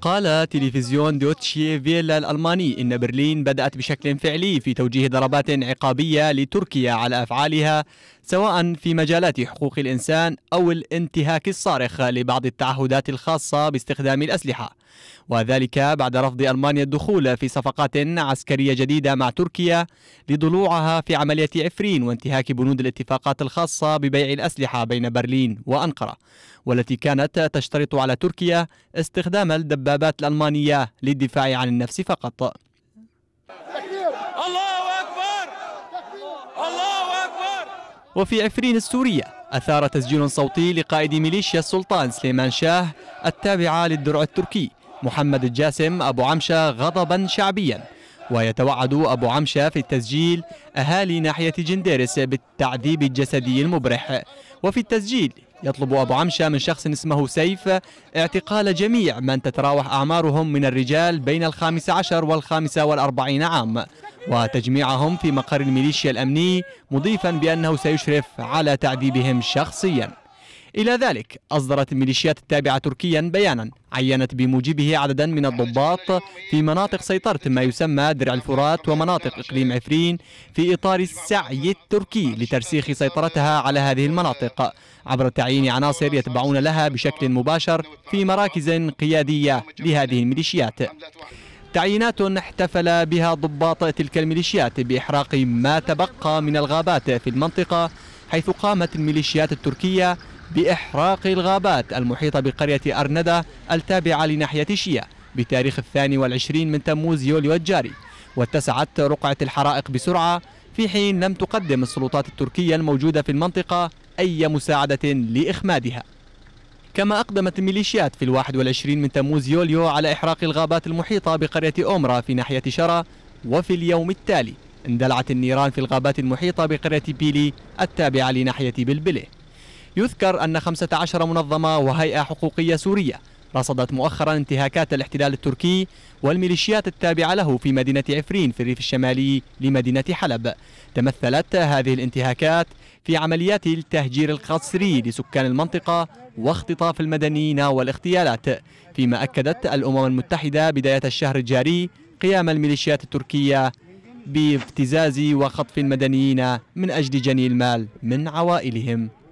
قال تلفزيون دوتشي فيلا الألماني إن برلين بدأت بشكل فعلي في توجيه ضربات عقابية لتركيا على أفعالها سواء في مجالات حقوق الإنسان أو الانتهاك الصارخ لبعض التعهدات الخاصة باستخدام الأسلحة وذلك بعد رفض ألمانيا الدخول في صفقات عسكرية جديدة مع تركيا لضلوعها في عملية عفرين وانتهاك بنود الاتفاقات الخاصة ببيع الأسلحة بين برلين وأنقرة والتي كانت تشترط على تركيا استخدام الدبابات الألمانية للدفاع عن النفس فقط وفي عفرين السورية أثار تسجيل صوتي لقائد ميليشيا السلطان سليمان شاه التابعة للدرع التركي محمد الجاسم أبو عمشة غضبا شعبيا ويتوعد أبو عمشة في التسجيل أهالي ناحية جنديرس بالتعذيب الجسدي المبرح وفي التسجيل يطلب أبو عمشة من شخص اسمه سيف اعتقال جميع من تتراوح أعمارهم من الرجال بين الخامس عشر والخامسة والأربعين عام وتجميعهم في مقر الميليشيا الأمني مضيفا بأنه سيشرف على تعذيبهم شخصياً إلى ذلك أصدرت الميليشيات التابعة تركيا بيانا عينت بموجبه عددا من الضباط في مناطق سيطرة ما يسمى درع الفرات ومناطق إقليم عفرين في إطار السعي التركي لترسيخ سيطرتها على هذه المناطق عبر تعيين عناصر يتبعون لها بشكل مباشر في مراكز قيادية لهذه الميليشيات تعيينات احتفل بها ضباط تلك الميليشيات بإحراق ما تبقى من الغابات في المنطقة حيث قامت الميليشيات التركية بإحراق الغابات المحيطة بقرية أرندا التابعة لناحية شيا بتاريخ الثاني والعشرين من تموز يوليو الجاري واتسعت رقعة الحرائق بسرعة في حين لم تقدم السلطات التركية الموجودة في المنطقة أي مساعدة لإخمادها كما أقدمت الميليشيات في الواحد والعشرين من تموز يوليو على إحراق الغابات المحيطة بقرية أومرا في ناحية شرى وفي اليوم التالي اندلعت النيران في الغابات المحيطة بقرية بيلي التابعة لناحية بلبله يذكر أن 15 منظمة وهيئة حقوقية سورية رصدت مؤخرا انتهاكات الاحتلال التركي والميليشيات التابعة له في مدينة عفرين في الريف الشمالي لمدينة حلب تمثلت هذه الانتهاكات في عمليات التهجير القسري لسكان المنطقة واختطاف المدنيين والاغتيالات فيما أكدت الأمم المتحدة بداية الشهر الجاري قيام الميليشيات التركية بافتزاز وخطف المدنيين من أجل جني المال من عوائلهم